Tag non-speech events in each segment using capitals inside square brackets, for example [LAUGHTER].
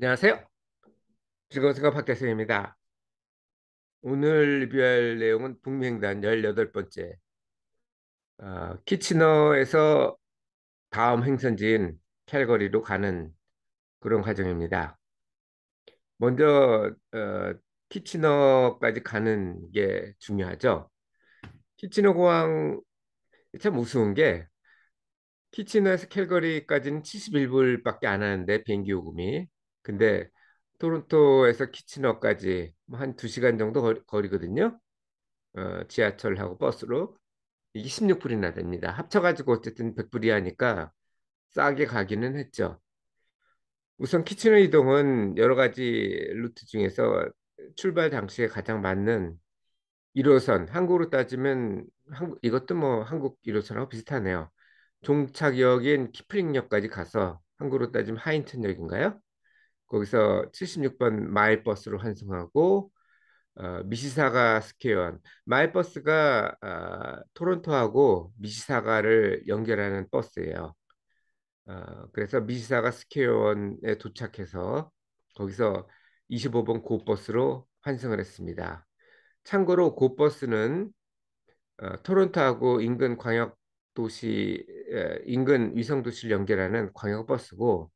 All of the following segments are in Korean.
안녕하세요. 즐거운 생각 박대성입니다. 오늘 리뷰할 내용은 북미행단 18번째 어, 키치너에서 다음 행선지인 캘거리로 가는 그런 과정입니다. 먼저 어, 키치너까지 가는 게 중요하죠. 키치너 공항 참 우스운 게 키치너에서 캘거리까지는 71불밖에 안 하는데 비행기 요금이 근데 토론토에서 키치너까지 한2시간 정도 거리, 거든요 어, 지하철하고 버스로 이게 16불이나 됩니다. 합쳐가지고 어쨌든 100불이 하니까 싸게 가기는 했죠. 우선 키치너 이동은 여러 가지 루트 중에서 출발 당시에 가장 맞는 1호선, 한국으로 따지면 한국, 이것도 뭐 한국 1호선하고 비슷하네요. 종착역인 키프링역까지 가서 한국으로 따지면 하인천역인가요? 거기서 76번 마이버스로 환승하고 어, 미시사가 스퀘어원 마이버스가 어, 토론토하고 미시사가를 연결하는 버스예요. 어, 그래서 미시사가 스퀘어원에 도착해서 거기서 25번 고버스로 환승을 했습니다. 참고로 고버스는 어, 토론토하고 인근 광역 도시 인근 위성 도시를 연결하는 광역버스고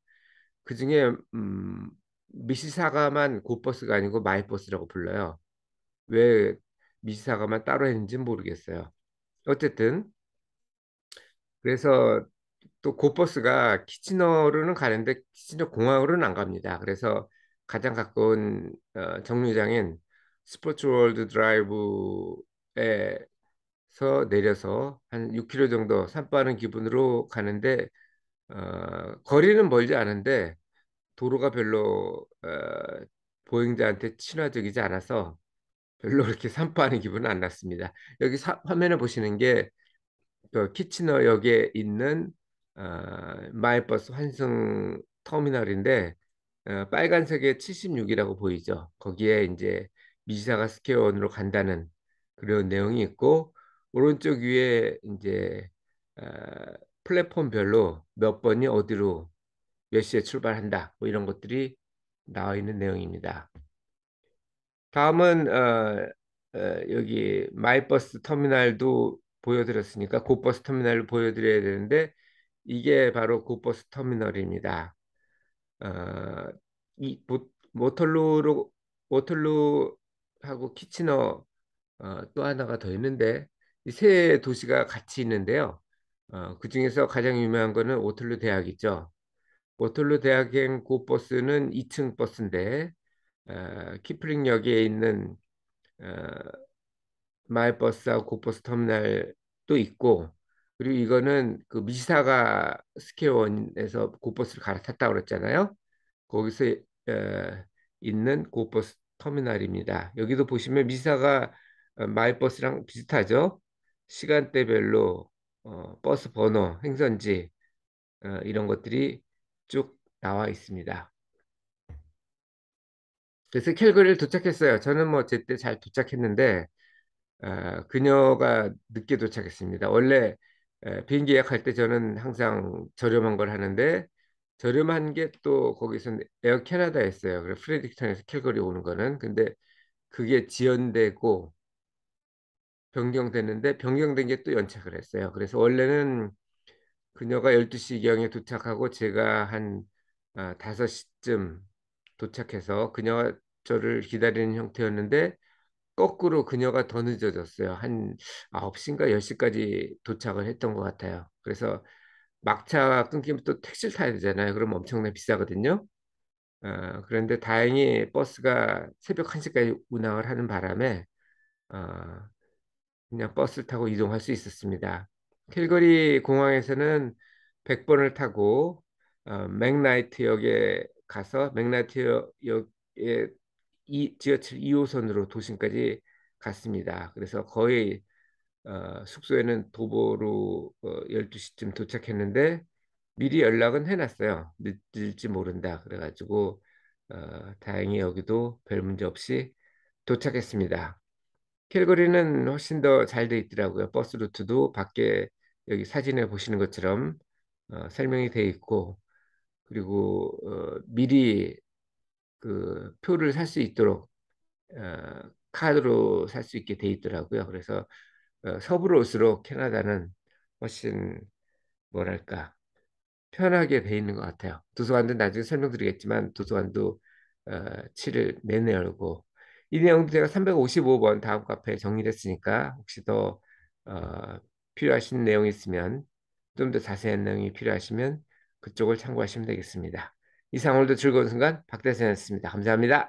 그 중에 음, 미시사가만 고버스가 아니고 마이버스라고 불러요. 왜 미시사가만 따로 했는지 모르겠어요. 어쨌든 그래서 또 고버스가 키치너로는 가는데 키치너 공항으로는 안 갑니다. 그래서 가장 가까운 어, 정류장인 스포츠월드 드라이브에서 내려서 한 6km 정도 산빠는 기분으로 가는데 어, 거리는 멀지 않은데 도로가 별로 어, 보행자한테 친화적이지 않아서 별로 [LAUGHS] 그렇게 산파하는 기분은 안 났습니다. 여기 사, 화면에 보시는 게그 키치너역에 있는 어, 마을버스 환승 터미널인데 어, 빨간색의 76이라고 보이죠. 거기에 이제 미시사가 스케원으로 간다는 그런 내용이 있고 오른쪽 위에 이제 어, 플랫폼별로 몇 번이 어디로 몇 시에 출발한다 뭐 이런 것들이 나와 있는 내용입니다. 다음은 어, 어, 여기 마이버스 터미널도 보여드렸으니까 고버스 터미널을 보여드려야 되는데 이게 바로 고버스 터미널입니다. 어, 이 모, 모털루로 모털루하고 키치너 어, 또 하나가 더 있는데 이 세 도시가 같이 있는데요. 어, 그 중에서 가장 유명한 거는 오틀루 대학이죠. 오틀루 대학행 고버스는 2층 버스인데 어, 키플링역에 있는 어, 마을버스하고 고버스 터미널도 있고 그리고 이거는 그 미사가 스케원에서 고버스를 갈아탔다고 그랬잖아요. 거기서 어, 있는 고버스 터미널입니다. 여기도 보시면 미사가 어, 마을버스랑 비슷하죠. 시간대별로 어, 버스 번호, 행선지 어, 이런 것들이 쭉 나와 있습니다. 그래서 캘거리를 도착했어요. 저는 뭐 제때 잘 도착했는데 어, 그녀가 늦게 도착했습니다. 원래 에, 어, 비행기 예약할 때 저는 항상 저렴한 걸 하는데 저렴한 게 또 거기서 에어 캐나다였어요. 그래서 프레딕턴에서 캘거리 오는 거는 근데 그게 지연되고 변경됐는데 변경된 게 또 연착을 했어요. 그래서 원래는 그녀가 12시경에 도착하고 제가 한 아, 5시쯤 도착해서 그녀가 저를 기다리는 형태였는데 거꾸로 그녀가 더 늦어졌어요. 한 9시인가 10시까지 도착을 했던 것 같아요. 그래서 막차 끊기면 또 택시를 타야 되잖아요. 그럼 엄청나게 비싸거든요. 어, 그런데 다행히 버스가 새벽 1시까지 운항을 하는 바람에 어, 그냥 버스를 타고 이동할 수 있었습니다. 캘거리 공항에서는 100번을 타고 어, 맥나이트역에 가서 맥나이트역에 이, 지하철 2호선으로 도심까지 갔습니다. 그래서 거의 어, 숙소에는 도보로 어, 12시쯤 도착했는데 미리 연락은 해놨어요. 늦을지 모른다. 그래가지고 어, 다행히 여기도 별 문제 없이 도착했습니다. 캘거리는 훨씬 더 잘 돼 있더라고요. 버스 루트도 밖에 여기 사진에 보시는 것처럼 어, 설명이 돼 있고 그리고 어, 미리 그 표를 살 수 있도록 어, 카드로 살 수 있게 돼 있더라고요. 그래서 어, 서부로 올수록 캐나다는 훨씬 뭐랄까 편하게 돼 있는 것 같아요. 도서관도 나중에 설명드리겠지만 도서관도 어, 칠을 내내 열고 1형 문제가 355번 다음 카페에 정리했으니까 혹시 더 어, 필요하신 내용이 있으면 좀 더 자세한 내용이 필요하시면 그쪽을 참고하시면 되겠습니다. 이상 오늘도 즐거운 순간 박대선이었습니다. 감사합니다.